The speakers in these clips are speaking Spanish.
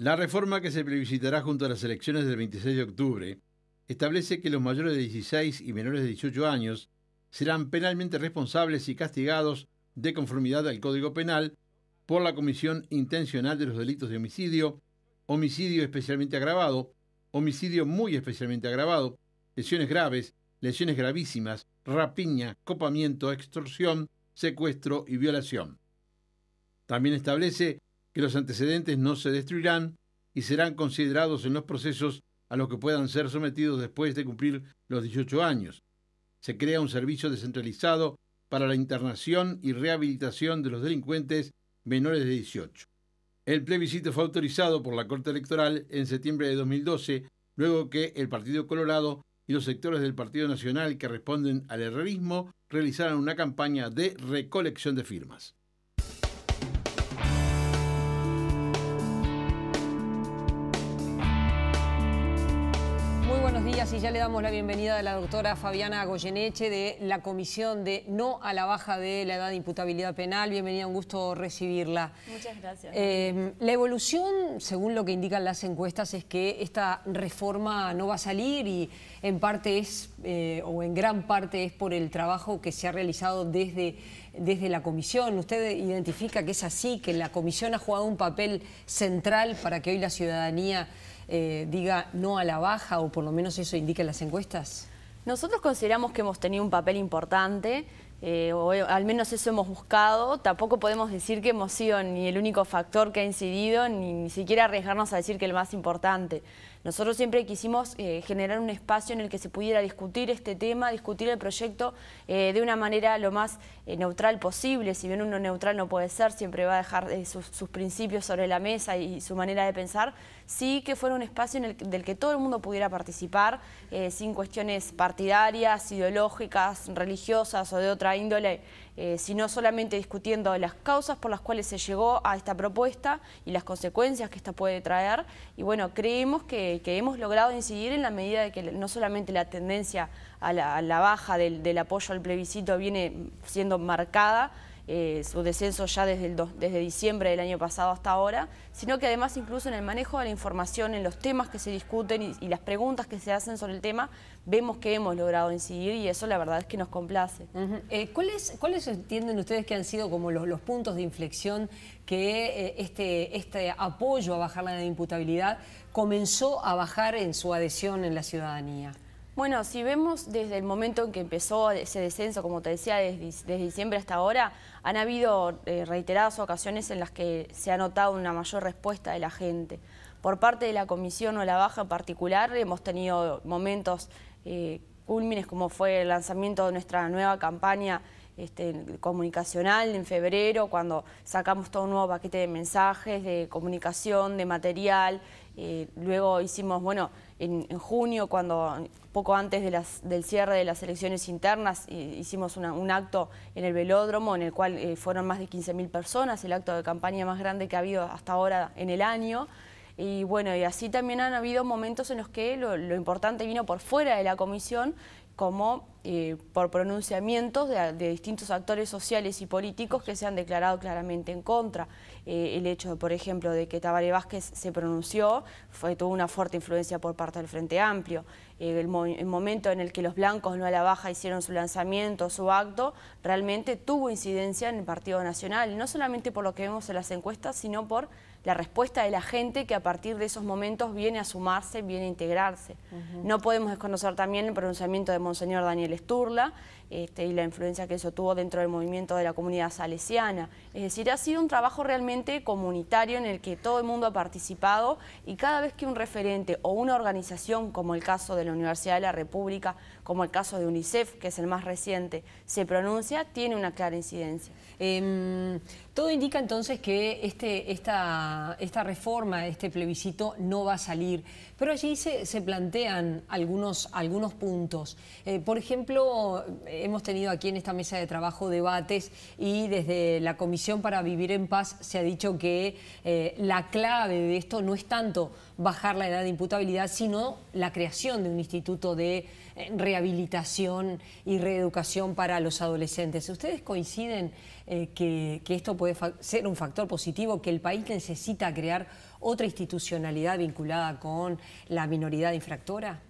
La reforma que se previsitará junto a las elecciones del 26 de octubre establece que los mayores de 16 y menores de 18 años serán penalmente responsables y castigados de conformidad al Código Penal por la comisión intencional de los delitos de homicidio, homicidio especialmente agravado, homicidio muy especialmente agravado, lesiones graves, lesiones gravísimas, rapiña, copamiento, extorsión, secuestro y violación. También establece los antecedentes no se destruirán y serán considerados en los procesos a los que puedan ser sometidos después de cumplir los 18 años. Se crea un servicio descentralizado para la internación y rehabilitación de los delincuentes menores de 18. El plebiscito fue autorizado por la Corte Electoral en septiembre de 2012, luego que el Partido Colorado y los sectores del Partido Nacional que responden al herrerismo realizaron una campaña de recolección de firmas. Así y ya le damos la bienvenida a la doctora Fabiana Goyeneche de la Comisión de No a la Baja de la Edad de Imputabilidad Penal. Bienvenida, un gusto recibirla. Muchas gracias. Eh, la evolución, según lo que indican las encuestas, es que esta reforma no va a salir y en parte es, eh, o en gran parte es por el trabajo que se ha realizado desde, desde la Comisión. Usted identifica que es así, que la Comisión ha jugado un papel central para que hoy la ciudadanía eh, diga no a la baja o por lo menos eso indica las encuestas? Nosotros consideramos que hemos tenido un papel importante, eh, o eh, al menos eso hemos buscado. Tampoco podemos decir que hemos sido ni el único factor que ha incidido, ni, ni siquiera arriesgarnos a decir que el más importante. Nosotros siempre quisimos eh, generar un espacio en el que se pudiera discutir este tema, discutir el proyecto eh, de una manera lo más eh, neutral posible. Si bien uno neutral no puede ser, siempre va a dejar sus, principios sobre la mesa y su manera de pensar, sí que fuera un espacio en el del que todo el mundo pudiera participar, sin cuestiones partidarias, ideológicas, religiosas o de otra índole eh, sino solamente discutiendo las causas por las cuales se llegó a esta propuesta y las consecuencias que esta puede traer. Y bueno, creemos que, hemos logrado incidir en la medida de que no solamente la tendencia a la, baja del apoyo al plebiscito viene siendo marcada, eh, su descenso ya desde, desde diciembre del año pasado hasta ahora, sino que además incluso en el manejo de la información, en los temas que se discuten y, las preguntas que se hacen sobre el tema, vemos que hemos logrado incidir y eso la verdad es que nos complace. Eh, ¿cuáles, entienden ustedes que han sido como los, puntos de inflexión que eh, este, este apoyo a bajar la imputabilidad comenzó a bajar en su adhesión en la ciudadanía? Bueno, si vemos desde el momento en que empezó ese descenso, como te decía, desde, diciembre hasta ahora, han habido eh, reiteradas ocasiones en las que se ha notado una mayor respuesta de la gente. Por parte de la comisión o la baja en particular, hemos tenido momentos eh, cúlmines, como fue el lanzamiento de nuestra nueva campaña este, comunicacional en febrero, cuando sacamos todo un nuevo paquete de mensajes, de comunicación, de material. Eh, luego hicimos, bueno, en, junio, cuando poco antes del cierre de las elecciones internas, eh, hicimos un acto en el velódromo en el cual eh, fueron más de 15.000 personas, el acto de campaña más grande que ha habido hasta ahora en el año. Y bueno, y así también han habido momentos en los que lo importante vino por fuera de la comisión, como eh, por pronunciamientos de, distintos actores sociales y políticos que se han declarado claramente en contra. Eh, el hecho, por ejemplo, de que Tabaré Vázquez se pronunció, tuvo una fuerte influencia por parte del Frente Amplio. Eh, el, momento en el que los blancos no a la baja hicieron su lanzamiento, su acto, realmente tuvo incidencia en el Partido Nacional, no solamente por lo que vemos en las encuestas, sino por la respuesta de la gente que a partir de esos momentos viene a sumarse, viene a integrarse. No podemos desconocer también el pronunciamiento de Monseñor Daniel Esturla este, y la influencia que eso tuvo dentro del movimiento de la comunidad salesiana. Es decir, ha sido un trabajo realmente comunitario en el que todo el mundo ha participado y cada vez que un referente o una organización, como el caso de la Universidad de la República, como el caso de UNICEF, que es el más reciente, se pronuncia, tiene una clara incidencia. Em, todo indica entonces que este, esta, esta reforma, este plebiscito no va a salir, pero allí se, plantean algunos, algunos puntos. Eh, por ejemplo, hemos tenido aquí en esta mesa de trabajo debates y desde la Comisión para Vivir en Paz se ha dicho que eh, la clave de esto no es tanto bajar la edad de imputabilidad, sino la creación de un instituto de eh, rehabilitación y reeducación para los adolescentes. ¿Ustedes coinciden eh, que, que, esto puede ser un factor positivo, que el país necesita crear otra institucionalidad vinculada con la minoridad infractora?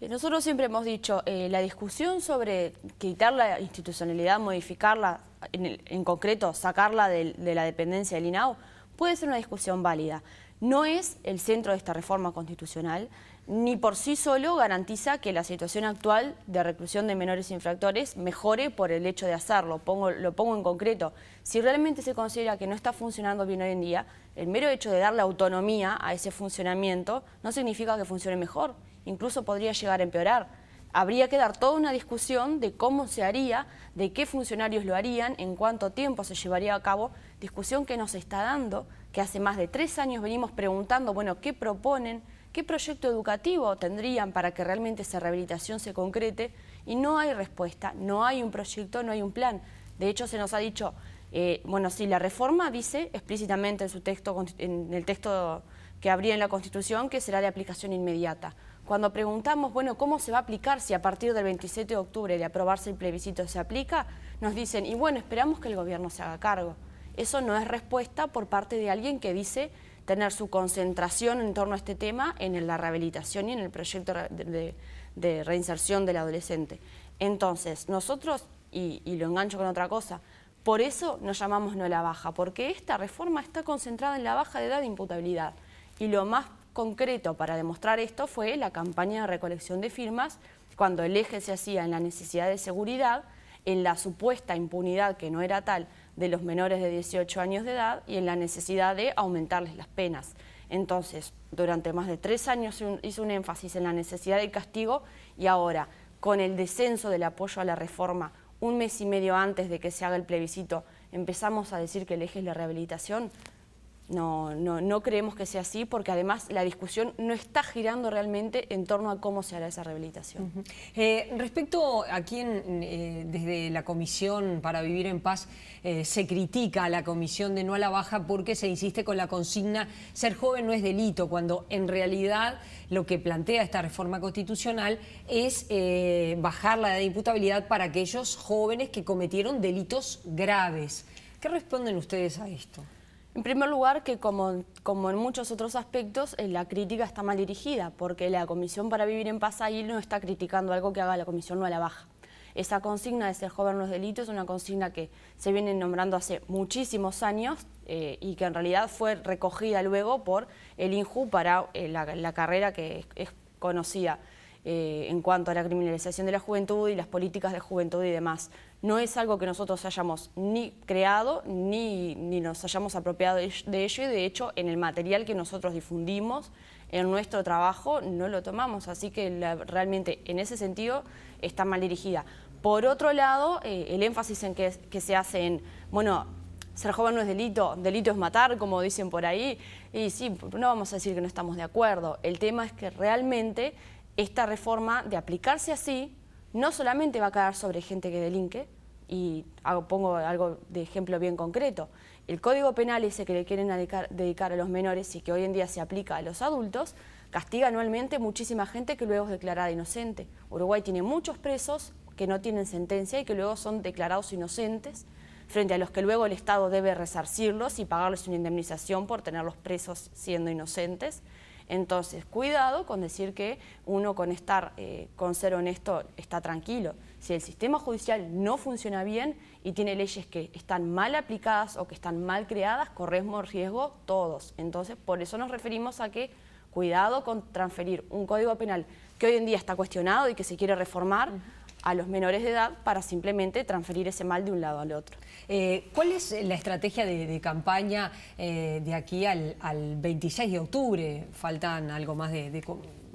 Eh, nosotros siempre hemos dicho, eh, la discusión sobre quitar la institucionalidad, modificarla, en, concreto sacarla de, la dependencia del INAO, puede ser una discusión válida. No es el centro de esta reforma constitucional, ni por sí solo garantiza que la situación actual de reclusión de menores infractores mejore por el hecho de hacerlo. lo pongo en concreto. Si realmente se considera que no está funcionando bien hoy en día, el mero hecho de darle autonomía a ese funcionamiento no significa que funcione mejor incluso podría llegar a empeorar. Habría que dar toda una discusión de cómo se haría, de qué funcionarios lo harían, en cuánto tiempo se llevaría a cabo, discusión que nos está dando, que hace más de tres años venimos preguntando, bueno, ¿qué proponen? ¿Qué proyecto educativo tendrían para que realmente esa rehabilitación se concrete? Y no hay respuesta, no hay un proyecto, no hay un plan. De hecho, se nos ha dicho, eh, bueno, sí, la reforma dice explícitamente en su texto, en el texto que habría en la Constitución que será de aplicación inmediata. Cuando preguntamos, bueno, ¿cómo se va a aplicar si a partir del 27 de octubre de aprobarse el plebiscito se aplica? Nos dicen, y bueno, esperamos que el gobierno se haga cargo. Eso no es respuesta por parte de alguien que dice tener su concentración en torno a este tema en la rehabilitación y en el proyecto de, reinserción del adolescente. Entonces, nosotros, y, y, lo engancho con otra cosa, por eso nos llamamos no la baja, porque esta reforma está concentrada en la baja de edad de imputabilidad. Y lo más concreto para demostrar esto fue la campaña de recolección de firmas, cuando el eje se hacía en la necesidad de seguridad, en la supuesta impunidad que no era tal de los menores de 18 años de edad y en la necesidad de aumentarles las penas. Entonces, durante más de tres años se hizo un énfasis en la necesidad del castigo y ahora, con el descenso del apoyo a la reforma un mes y medio antes de que se haga el plebiscito, empezamos a decir que el eje es la rehabilitación, no, no, creemos que sea así porque además la discusión no está girando realmente en torno a cómo se hará esa rehabilitación. Eh, respecto a quién eh, desde la Comisión para Vivir en Paz eh, se critica a la Comisión de No a la Baja porque se insiste con la consigna ser joven no es delito, cuando en realidad lo que plantea esta reforma constitucional es bajar la edad de imputabilidad para aquellos jóvenes que cometieron delitos graves. ¿Qué responden ustedes a esto? En primer lugar, que como, en muchos otros aspectos, eh, la crítica está mal dirigida, porque la Comisión para Vivir en Paz ahí no está criticando algo que haga la Comisión no a la baja. Esa consigna de ser joven no es es una consigna que se viene nombrando hace muchísimos años eh, y que en realidad fue recogida luego por el INJU para eh, la, carrera que es conocida. Eh, en cuanto a la criminalización de la juventud y las políticas de juventud y demás. No es algo que nosotros hayamos ni creado ni, ni nos hayamos apropiado de ello y de hecho en el material que nosotros difundimos en nuestro trabajo no lo tomamos, así que realmente en ese sentido está mal dirigida. Por otro lado, eh, el énfasis en que, que, se hace en, bueno, ser joven no es delito, delito es matar, como dicen por ahí, y sí, no vamos a decir que no estamos de acuerdo. El tema es que realmente esta reforma, de aplicarse así, no solamente va a caer sobre gente que delinque, y pongo algo de ejemplo bien concreto, el Código Penal ese que le quieren dedicar, dedicar, a los menores y que hoy en día se aplica a los adultos, castiga anualmente muchísima gente que luego es declarada inocente. Uruguay tiene muchos presos que no tienen sentencia y que luego son declarados inocentes, frente a los que luego el Estado debe resarcirlos y pagarles una indemnización por tenerlos presos siendo inocentes. Entonces, cuidado con decir que uno con estar, eh, con ser honesto, está tranquilo. Si el sistema judicial no funciona bien y tiene leyes que están mal aplicadas o que están mal creadas, corremos riesgo todos. Entonces, por eso nos referimos a que cuidado con transferir un código penal que hoy en día está cuestionado y que se quiere reformar a los menores de edad para simplemente transferir ese mal de un lado al otro. Eh, ¿Cuál es eh, la estrategia de, campaña eh, de aquí al, 26 de octubre? Faltan algo más de,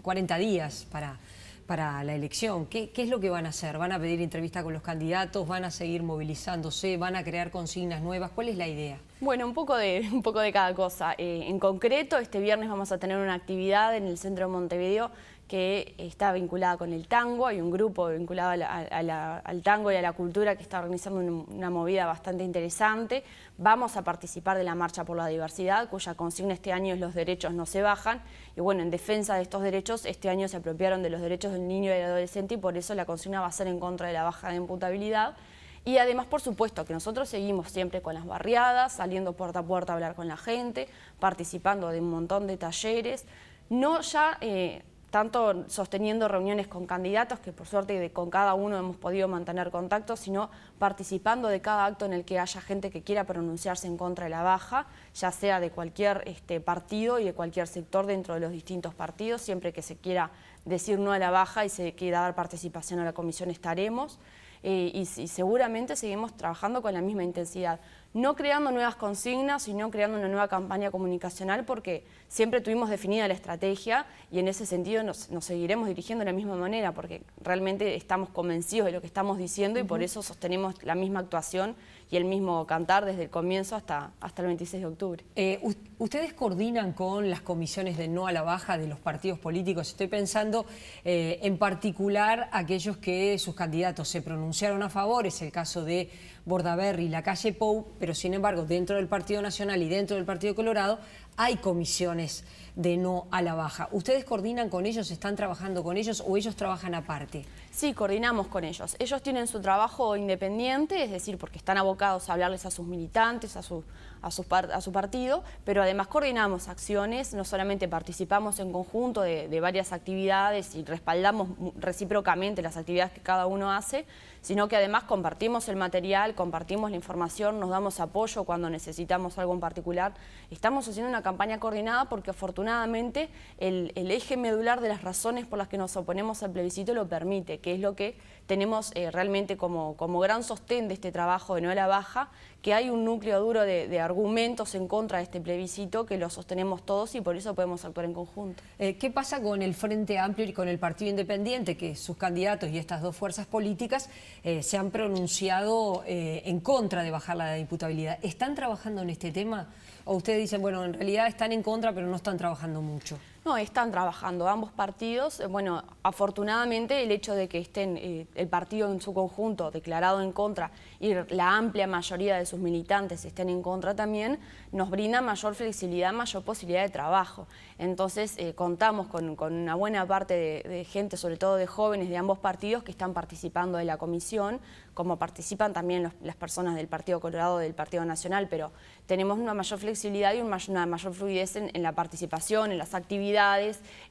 40 días para, para la elección. ¿Qué, es lo que van a hacer? ¿Van a pedir entrevista con los candidatos? ¿Van a seguir movilizándose? ¿Van a crear consignas nuevas? ¿Cuál es la idea? Bueno, un poco de, un poco de cada cosa. en concreto, este viernes vamos a tener una actividad en el centro de Montevideo que está vinculada con el tango, hay un grupo vinculado al tango y a la cultura que está organizando una, movida bastante interesante. Vamos a participar de la Marcha por la Diversidad, cuya consigna este año es los derechos no se bajan. Y bueno, en defensa de estos derechos, este año se apropiaron de los derechos del niño y del adolescente y por eso la consigna va a ser en contra de la baja de imputabilidad. Y además, por supuesto, que nosotros seguimos siempre con las barriadas, saliendo puerta a puerta a hablar con la gente, participando de un montón de talleres, no ya... Eh, tanto sosteniendo reuniones con candidatos, que por suerte con cada uno hemos podido mantener contacto, sino participando de cada acto en el que haya gente que quiera pronunciarse en contra de la baja, ya sea de cualquier este, partido y de cualquier sector dentro de los distintos partidos, siempre que se quiera decir no a la baja y se quiera dar participación a la comisión estaremos. Eh, y seguramente seguimos trabajando con la misma intensidad no creando nuevas consignas, sino creando una nueva campaña comunicacional, porque siempre tuvimos definida la estrategia y en ese sentido nos, seguiremos dirigiendo de la misma manera, porque realmente estamos convencidos de lo que estamos diciendo y por eso sostenemos la misma actuación y el mismo cantar desde el comienzo hasta, hasta el 26 de octubre. Eh, ¿Ustedes coordinan con las comisiones de no a la baja de los partidos políticos? Estoy pensando eh, en particular aquellos que sus candidatos se pronunciaron a favor, es el caso de Bordaberry, la calle Pou, pero sin embargo dentro del Partido Nacional y dentro del Partido Colorado hay comisiones de no a la baja. ¿Ustedes coordinan con ellos, están trabajando con ellos o ellos trabajan aparte? Sí, coordinamos con ellos. Ellos tienen su trabajo independiente, es decir, porque están abocados a hablarles a sus militantes, a su, a su, a su partido, pero además coordinamos acciones, no solamente participamos en conjunto de, de varias actividades y respaldamos recíprocamente las actividades que cada uno hace, sino que además compartimos el material, compartimos la información, nos damos apoyo cuando necesitamos algo en particular. Estamos haciendo una campaña coordinada porque afortunadamente el, eje medular de las razones por las que nos oponemos al plebiscito lo permite, que es lo que tenemos eh, realmente como, gran sostén de este trabajo de La Baja, que hay un núcleo duro de, argumentos en contra de este plebiscito que lo sostenemos todos y por eso podemos actuar en conjunto. Eh, ¿Qué pasa con el Frente Amplio y con el Partido Independiente, que sus candidatos y estas dos fuerzas políticas eh, se han pronunciado eh, en contra de bajar la imputabilidad. ¿Están trabajando en este tema? ¿O ustedes dicen, bueno, en realidad están en contra, pero no están trabajando mucho? No, están trabajando ambos partidos. Eh, bueno, afortunadamente el hecho de que estén eh, el partido en su conjunto declarado en contra y la amplia mayoría de sus militantes estén en contra también, nos brinda mayor flexibilidad, mayor posibilidad de trabajo. Entonces eh, contamos con, una buena parte de, gente, sobre todo de jóvenes de ambos partidos que están participando de la comisión, como participan también las personas del Partido Colorado, del Partido Nacional, pero tenemos una mayor flexibilidad y una mayor, fluidez en la participación, en las actividades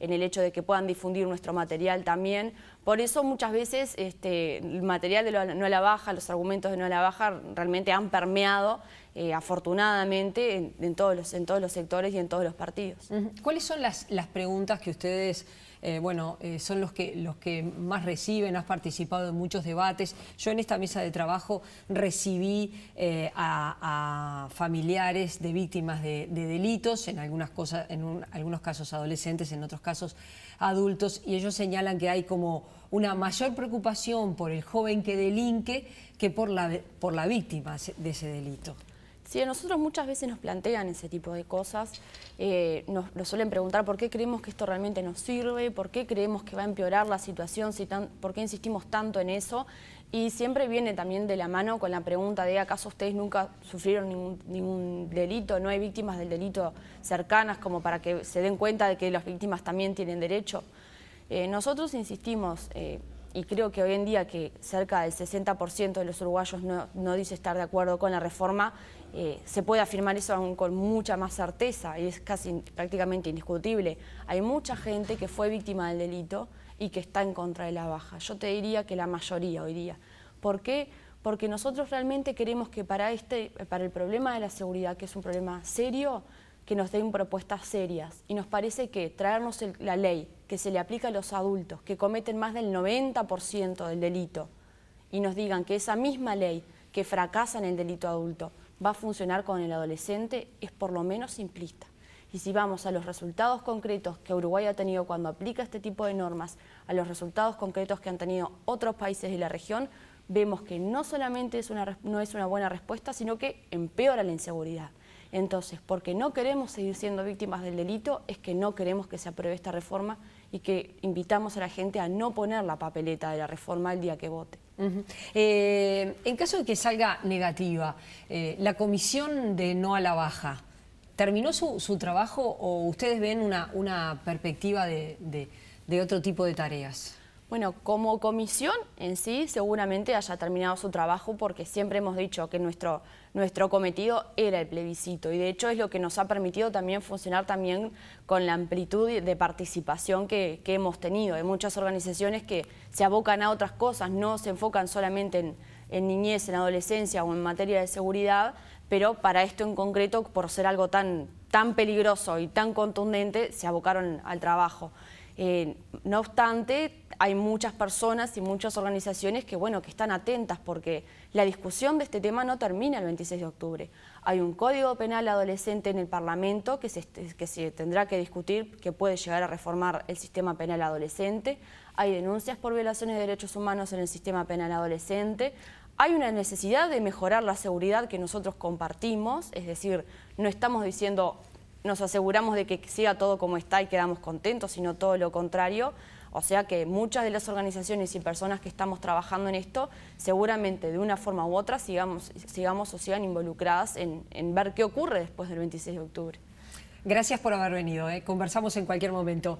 en el hecho de que puedan difundir nuestro material también, por eso muchas veces este, el material de No a la Baja, los argumentos de No a la Baja realmente han permeado eh, afortunadamente en, todos los, en todos los sectores y en todos los partidos. ¿Cuáles son las, preguntas que ustedes... Eh, bueno, eh, son los que, los que más reciben, has participado en muchos debates. Yo en esta mesa de trabajo recibí a, familiares de víctimas de, delitos, en, algunas cosas, en algunos casos adolescentes, en otros casos adultos, y ellos señalan que hay como una mayor preocupación por el joven que delinque que por la, por la víctima de ese delito. Sí, a nosotros muchas veces nos plantean ese tipo de cosas, eh, nos, suelen preguntar por qué creemos que esto realmente nos sirve, por qué creemos que va a empeorar la situación, por qué insistimos tanto en eso. Y siempre viene también de la mano con la pregunta de ¿acaso ustedes nunca sufrieron ningún delito? ¿No hay víctimas del delito cercanas como para que se den cuenta de que las víctimas también tienen derecho? Eh, nosotros insistimos, eh, y creo que hoy en día que cerca del 60% de los uruguayos no, dice estar de acuerdo con la reforma, eh, se puede afirmar eso aún con mucha más certeza y es casi prácticamente indiscutible. Hay mucha gente que fue víctima del delito y que está en contra de la baja. Yo te diría que la mayoría hoy día. ¿Por qué? Porque nosotros realmente queremos que para, este, para el problema de la seguridad, que es un problema serio, que nos den propuestas serias. Y nos parece que traernos la ley que se le aplica a los adultos, que cometen más del 90% del delito, y nos digan que esa misma ley que fracasa en el delito adulto va a funcionar con el adolescente, es por lo menos simplista. Y si vamos a los resultados concretos que Uruguay ha tenido cuando aplica este tipo de normas, a los resultados concretos que han tenido otros países de la región, vemos que no solamente es una, no es una buena respuesta, sino que empeora la inseguridad. Entonces, porque no queremos seguir siendo víctimas del delito, es que no queremos que se apruebe esta reforma y que invitamos a la gente a no poner la papeleta de la reforma el día que vote. Eh, en caso de que salga negativa, eh, la comisión de no a la baja, ¿terminó su, su trabajo o ustedes ven una, perspectiva de otro tipo de tareas? Bueno, como comisión en sí seguramente haya terminado su trabajo porque siempre hemos dicho que nuestro, nuestro cometido era el plebiscito y de hecho es lo que nos ha permitido también funcionar también con la amplitud de participación que, hemos tenido. Hay muchas organizaciones que se abocan a otras cosas, no se enfocan solamente en, en niñez, en adolescencia o en materia de seguridad, pero para esto en concreto, por ser algo tan, tan peligroso y tan contundente, se abocaron al trabajo. Eh, no obstante, hay muchas personas y muchas organizaciones que, bueno, que están atentas porque la discusión de este tema no termina el 26 de octubre. Hay un código penal adolescente en el Parlamento que que se tendrá que discutir, que puede llegar a reformar el sistema penal adolescente. Hay denuncias por violaciones de derechos humanos en el sistema penal adolescente. Hay una necesidad de mejorar la seguridad que nosotros compartimos, es decir, no estamos diciendo nos aseguramos de que siga todo como está y quedamos contentos, sino todo lo contrario. O sea que muchas de las organizaciones y personas que estamos trabajando en esto, seguramente de una forma u otra sigamos, sigamos o sigan involucradas en, ver qué ocurre después del 26 de octubre. Gracias por haber venido, ¿eh? conversamos en cualquier momento.